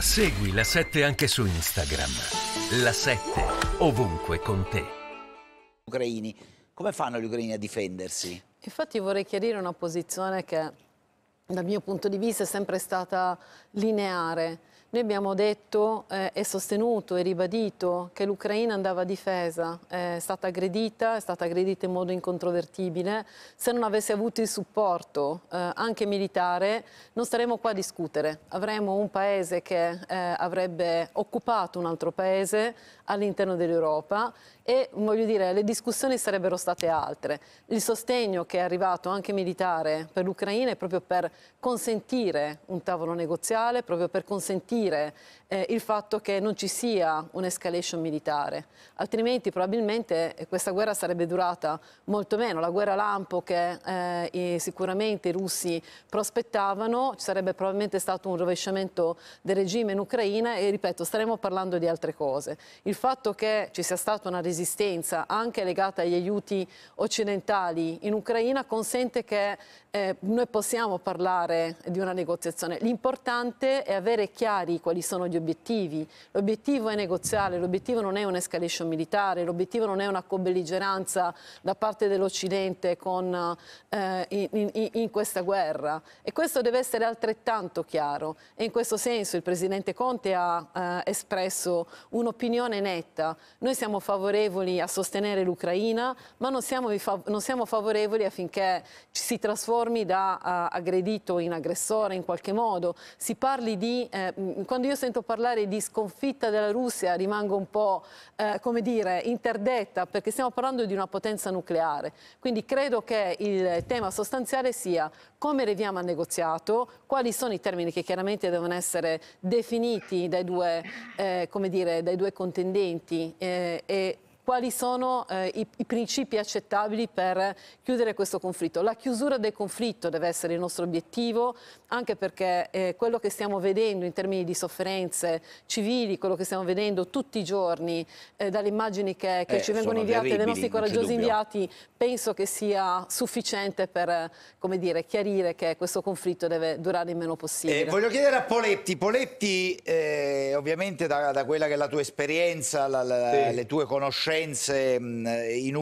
Segui la 7 anche su Instagram. La 7 ovunque con te. Ucraini, come fanno gli ucraini a difendersi? Infatti vorrei chiarire una posizione che dal mio punto di vista è sempre stata lineare noi abbiamo detto eh, e sostenuto e ribadito che l'Ucraina andava difesa, eh, è stata aggredita, è stata aggredita in modo incontrovertibile. Se non avesse avuto il supporto eh, anche militare non staremmo qua a discutere. Avremmo un paese che eh, avrebbe occupato un altro paese all'interno dell'Europa e voglio dire le discussioni sarebbero state altre. Il sostegno che è arrivato anche militare per l'Ucraina è proprio per consentire un tavolo negoziale, proprio per consentire garantire eh, il fatto che non ci sia un'escalation militare, altrimenti probabilmente eh, questa guerra sarebbe durata molto meno. La guerra lampo che eh, sicuramente i russi prospettavano, ci sarebbe probabilmente stato un rovesciamento del regime in Ucraina e ripeto, staremo parlando di altre cose. Il fatto che ci sia stata una resistenza anche legata agli aiuti occidentali in Ucraina consente che eh, noi possiamo parlare di una negoziazione. L'importante è avere chiari chiari quali sono gli obiettivi. L'obiettivo è negoziale, l'obiettivo non è un'escalation militare, l'obiettivo non è una cobelligeranza da parte dell'Occidente eh, in, in, in, questa guerra e questo deve essere altrettanto chiaro e in questo senso il Presidente Conte ha eh, espresso un'opinione netta, noi siamo favorevoli a sostenere l'Ucraina ma non siamo, non siamo, favorevoli affinché ci si trasformi da uh, aggredito in aggressore in qualche modo, si parli di eh, quando io sento parlare di sconfitta della Russia rimango un po' eh, come dire, interdetta perché stiamo parlando di una potenza nucleare. Quindi credo che il tema sostanziale sia come arriviamo al negoziato, quali sono i termini che chiaramente devono essere definiti dai due, eh, dire, dai due contendenti eh, e quali sono eh, i, i, principi accettabili per chiudere questo conflitto. La chiusura del conflitto deve essere il nostro obiettivo, anche perché eh, quello che stiamo vedendo in termini di sofferenze civili, quello che stiamo vedendo tutti i giorni eh, dalle immagini che, che eh, ci vengono inviate dai nostri coraggiosi inviati, penso che sia sufficiente per dire, chiarire che questo conflitto deve durare il meno possibile. Eh, voglio chiedere a Poletti, Poletti eh, ovviamente da, da, quella che è la tua esperienza, la, la, sì. le tue conoscenze, sentenze inutili